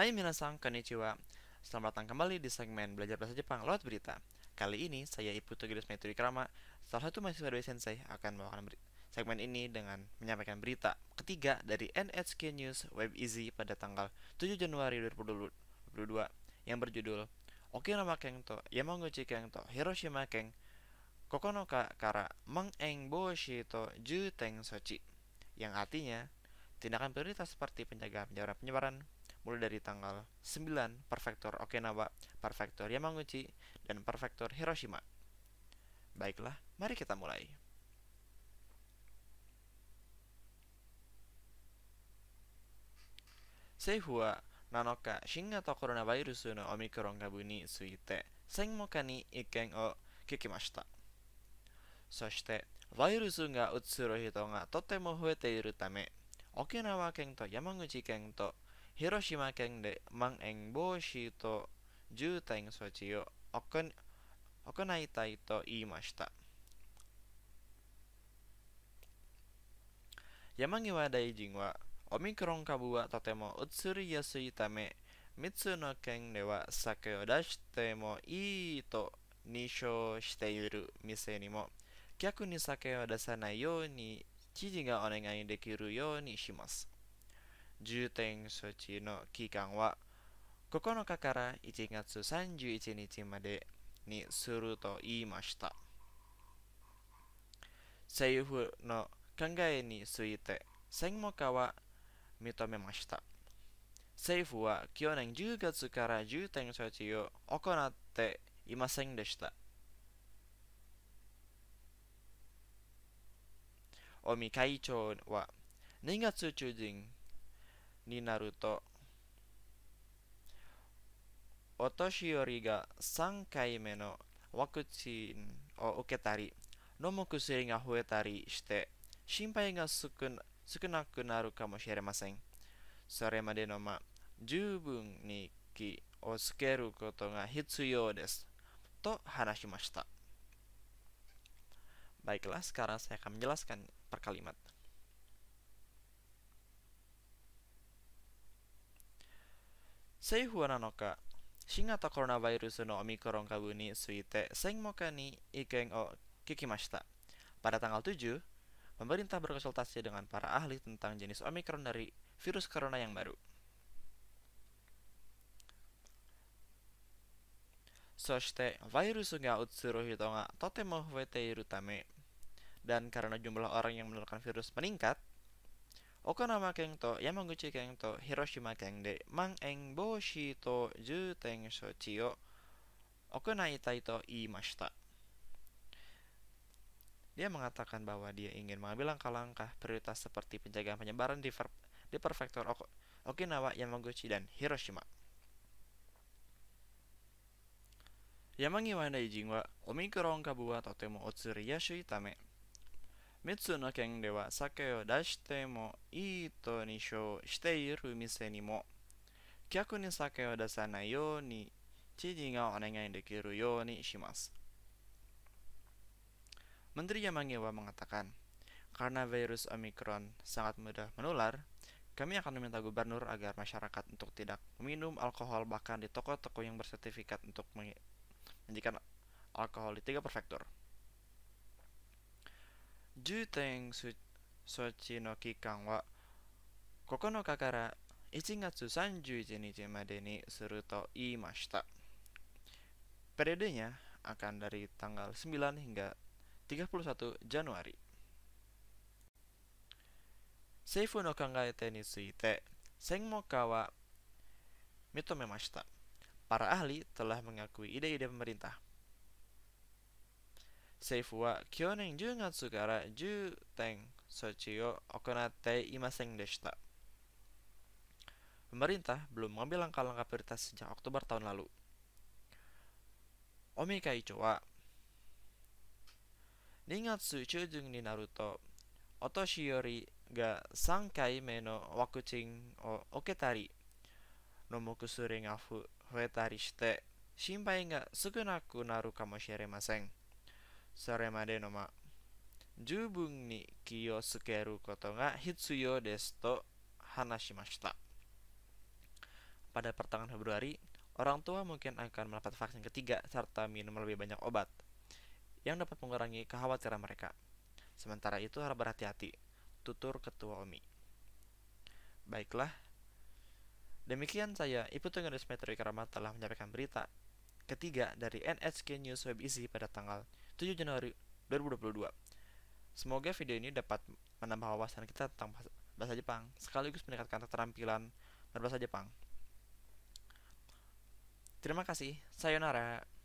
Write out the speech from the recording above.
Hai minasang konnichiwa. Selamat datang kembali di segmen Belajar Bahasa Jepang lewat berita. Kali ini saya Ibu Gilus Maituri Krama, salah satu mahasiswa dari Sensei akan melakukan segmen ini dengan menyampaikan berita ketiga dari NHK News Web Easy pada tanggal 7 Januari 2022 yang berjudul Okinawa Kengto, Yamaguchi Kengto, Hiroshima Keng, Kokonoka Kara Mengengboshi to Juteng Sochi yang artinya tindakan prioritas seperti penjagaan penyebaran mulai dari tanggal 9 Prefektur Okinawa, Prefektur Yamaguchi, dan Prefektur Hiroshima. Baiklah, mari kita mulai. Seihua nanoka shinga to coronavirus no omikron gabu ni suite senmoka ni iken o kikimashita. to 広島県でまん延防止と重点措置を行いたいと言いました。山際大臣は、オミクロン株はとても移りやすいため、3つの県では酒を出してもいいと認証している店にも、逆に酒を出さないように知事がお願いできるようにします。10措置の期間は9日から1月31日までにすると言いました。政府の考えについて専門家は認めました。政府は去年10月から重点措置を行っていませんでした。尾身会長は2月中旬になるとお年寄りが3回目のワクチンを受けたり飲む薬が増えたりして心配が少なくなるかもしれませんそれまでのま十分に気をつけることが必要ですと話しました Baiklah, sekarang saya akan menjelaskan per kalimat. Singa no suite Sei moka ni o kikimashita. Pada tanggal 7, pemerintah berkonsultasi dengan para ahli tentang jenis Omikron dari virus corona yang baru. So, Dan karena jumlah orang yang menularkan virus meningkat, keng to, Yamaguchi keng to, Hiroshima Kengde, Mang Engbo Shito Juteng na o Okonai to Imashita. Dia mengatakan bahwa dia ingin mengambil langkah-langkah prioritas seperti penjagaan penyebaran di, ver- di prefektur ok Okinawa, Yamaguchi, dan Hiroshima. wa nai wa Omikron kabuwa totemo otsuri yashui tame Mitsu no ken de wa sake o dashite mo to ni shou shite iru mise ni mo kyaku ni sake o dasanai you ni chiji ga onegai dekiru ni shimasu. Menteri Yamagewa mengatakan, karena virus Omicron sangat mudah menular, kami akan meminta gubernur agar masyarakat untuk tidak minum alkohol bahkan di toko-toko yang bersertifikat untuk menyajikan alkohol di tiga prefektur. 十天措置の期間は9日から1月31日までにすると言いました。Periodenya akan dari tanggal 9 hingga 31 Januari. Seifu no kangaete ni suite, Sengoka wa mitomemashita. Para ahli telah mengakui ide-ide pemerintah 政府は去年10月から重点措置を行っていませんでした。Pemerintah belum mengambil langkah-langkah prioritas sejak Oktober tahun lalu. Omikai Chowa Ningatsu Chujung ni Naruto Otoshiori ga Sankai me no Wakuchin o Oketari no Mokusuri ga Fuetari shite Shinpai ga Sukunaku naru kamoshiremasen koto hitsuyo sukeru Pada pertengahan Februari, orang tua mungkin akan mendapat vaksin ketiga serta minum lebih banyak obat yang dapat mengurangi kekhawatiran mereka. Sementara itu harap berhati-hati, tutur ketua OMI. Baiklah, demikian saya Ibu tunggal Metro Ikarama telah menyampaikan berita ketiga dari NHK News Web Easy pada tanggal 7 Januari 2022. Semoga video ini dapat menambah wawasan kita tentang bahasa Jepang, sekaligus meningkatkan keterampilan berbahasa Jepang. Terima kasih, sayonara.